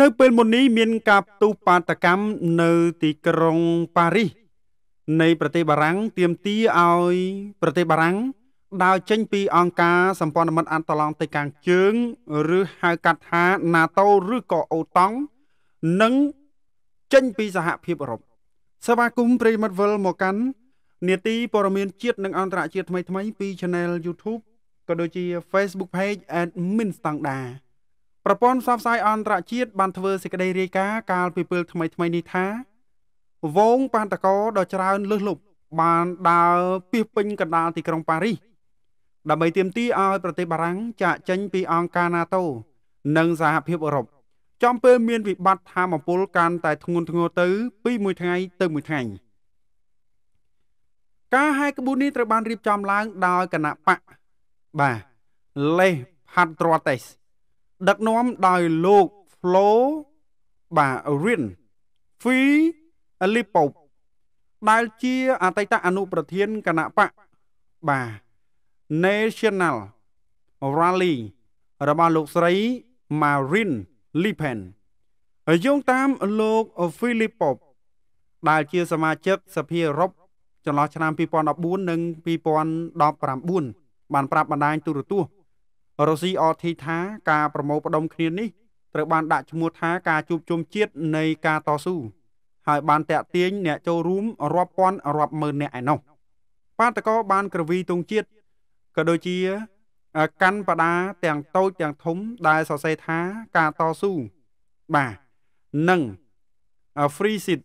នៅពេលមុននេះមានការផ្ទុះបាតកម្មនៅទីក្រុងប៉ារីសនៃប្រទេសបារាំងទាមទារឲ្យ ប្រទេសបារាំង ដើរចេញពីអង្គការសម្ព័ន្ធមិត្តអន្តរឡង់ទីកាំងជើង ឬហៅកាត់ថា NATO ឬក៏អូតង់និងចេញពីសហភាពអឺរ៉ុបសេវាគមន៍ប្រិមិត្តវិលមកកាន់នេតិព័រមានជាតិនិងអន្តរជាតិថ្មីៗពី Channel YouTube ក៏ដូចជា Facebook Page Admin ស្តង់ដារប្រព័ន្ធផ្សព្វផ្សាយអន្តរជាតិបានធ្វើសេចក្តីរាយការណ៍កាលពីពេលថ្មីៗនេះថាវងបាន្តកោដ៏ច្រើនលើសលប់បានដើរពីពេញកណ្ដាលទីក្រុងប៉ារីសដើម្បីទាមទារឲ្យប្រទេសបារាំងចាក់ចេញពីអង្គការ NATO និងសហភាពអឺរ៉ុបចំពេលមាន វិបត្តិធម្មពលកាន់តែធ្ងន់ធ្ងរទៅ ពីមួយថ្ងៃទៅមួយថ្ងៃការហាយក្បួននេះត្រូវបានរៀបចំឡើងដោយគណៈបកបាទលេសផាត់ទ្រតេសដឹកនាំដោយលោក Flo បាទ Rin Phi Lipop ដែលជាអតីតអនុប្រធានគណៈបកបាទ National Rally របស់លោកស្រី Marine Le Pen ហើយយោងតាមលោក Philipop ដែលជាសមាជិកសភាអឺរ៉ុបចន្លោះឆ្នាំ2014និង2019បានប្រាប់បណ្ដាញទូរទស្សន៍រុស៊ីអធីថាការប្រមូលផ្ដុំគ្នានេះត្រូវបានដាក់ឈ្មោះថាការជួបជុំជាតិនៃការតស៊ូហើយបាន តាក់ទាញអ្នកចូលរួមរាប់ពាន់រាប់ម៉ឺនអ្នកឯណោះបាតកោបាន ក្រវីទងជាតិក៏ដូចជាកាន់បដាទាំងតូចទាំងធំដែលសរសេរថាការតស៊ូបាទនិង free seat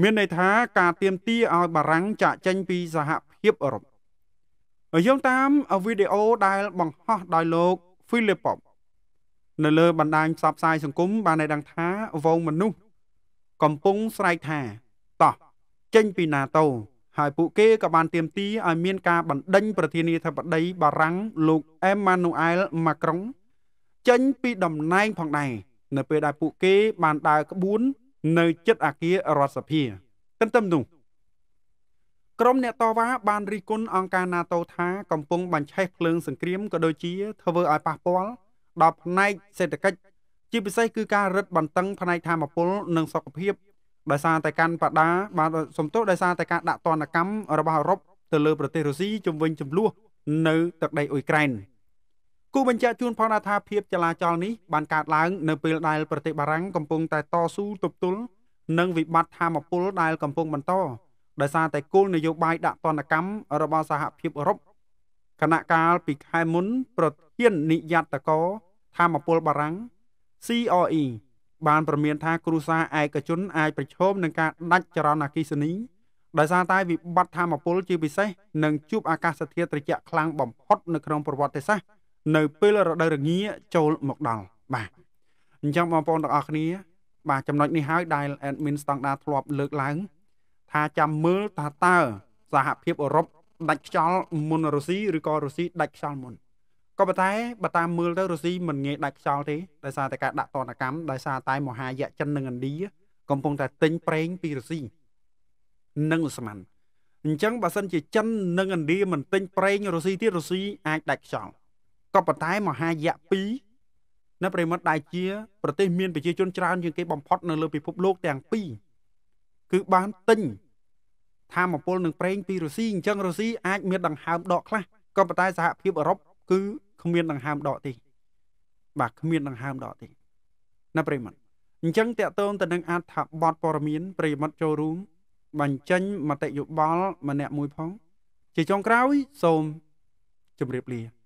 មានន័យថាការទៀមទាឲ្យបារាំងចាក់ចេញពីសហភាពអឺរ៉ុបយោងតាមវីដេអូដែលបង្ហោះដោយលោក Philip Pop នៅលើបណ្ដាញផ្សព្វផ្សាយសង្គមបានឲ្យដឹងថាវងមនុស្សកំពុងស្រែកថាតោះចេញពី NATO ហើយពួកគេក៏បានទាមទារឲ្យមានការបណ្ដេញប្រធានាធិបតីបារាំងលោក Emmanuel Macron ចេញពីតំណែងផងដែរនៅ ពេលដែលពួកគេបានដើរក្បួននៅចិត្តអាគាររដ្ឋសភាទន្ទឹមនោះក្រុមអ្នកតវ៉ាបានរិះគន់អង្គការ NATO ថាកំពុងបញ្ឆេះភ្លើងសង្គ្រាមក៏ដូចជាធ្វើឲ្យប៉ះពាល់ដល់ផ្នែកសេដ្ឋកិច្ចជាពិសេសគឺការរឹតបន្តឹងផ្នែកធម្មពលនិងសុខភាពដោយសារតែកាន់បដាបានសំទោសដោយសារតែការដាក់ទណ្ឌកម្មរបស់អឺរ៉ុបទៅលើប្រទេសរុស្ស៊ីជំវិញចំនួននៅទឹកដីអ៊ុយក្រែនគូបញ្ជាក់ជូនផងថាភាពចលាចលនេះបានកើតឡើងនៅពេលដែលប្រទេសបារាំងកំពុងតែតស៊ូទប់ទល់នឹងវិបត្តិធម្មពលដែលកំពុងបន្តដោយសារតែគោលនយោបាយដាក់ទណ្ឌកម្មរបស់សហភាពអឺរ៉ុបគណៈកាលពីខែមុន ប្រធាននិយត្តកោធម្មពលបារាំង CRE បានប្រមានថាគ្រូសាឯកជនអាចប្រឈមនឹងការដាច់ចរន្តអគ្គិសនី ដោយសារតែវិបត្តិធម្មពលជាពិសេសនឹងជួបអាកាសធាតុត្រជាក់ខ្លាំងបំផុតនៅក្នុងប្រវត្តិសាស្ត្រនៅពេលរដូវរងាចូលមកដល់បាទអញ្ចឹងបងប្អូនទាំងអស់គ្នា បាទចំណុចនេះហើយដែល admin ស្តង់ដារធ្លាប់លើកឡើងថាចាំមើលថាតើសហភាពអឺរ៉ុបដាច់ខ្យល់មុនរុស្ស៊ីឬក៏រុស្ស៊ីដាច់ខ្យល់មុនក៏ប៉ុន្តែបើតាមមើលទៅរុស្ស៊ីមិនងាយដាច់ខ្យល់ទេដោយសារតែការដាក់ទណ្ឌកម្មដោយសារតែមហាយៈចិន និងឥណ្ឌាកំពុងតែទិញប្រេងពីរុស្ស៊ីនិងអូស្មန်អញ្ចឹងបើសិនជាចិននិងឥណ្ឌាមិនទិញប្រេងរុស្ស៊ីទៀតរុស្ស៊ីអាចដាច់ខ្យល់ក៏ប៉ុន្តែមហាយៈ2នៅប្រិមត្តដែលជាប្រទេសមានប្រជាជនច្រើនជាងគេបំផុតនៅលើពិភពលោកទាំងពីរគឺបានទិញធម្មពលនិងប្រេង ពីរុស្ស៊ីអញ្ចឹងរុស្ស៊ីអាចមានដង្ហើមដកខ្លះក៏ប៉ុន្តែសហភាពអឺរ៉ុបគឺគ្មានដង្ហើមដកទេបាទគ្មានដង្ហើមដកទេណាប្រិមត្តអញ្ចឹងតកតងទៅនឹងអត្ថបទព័រមៀនប្រិមត្តចូលរួមបញ្ចេញមតិយោបល់ម្នាក់មួយផង ជាចុងក្រោយសូមជម្រាបលា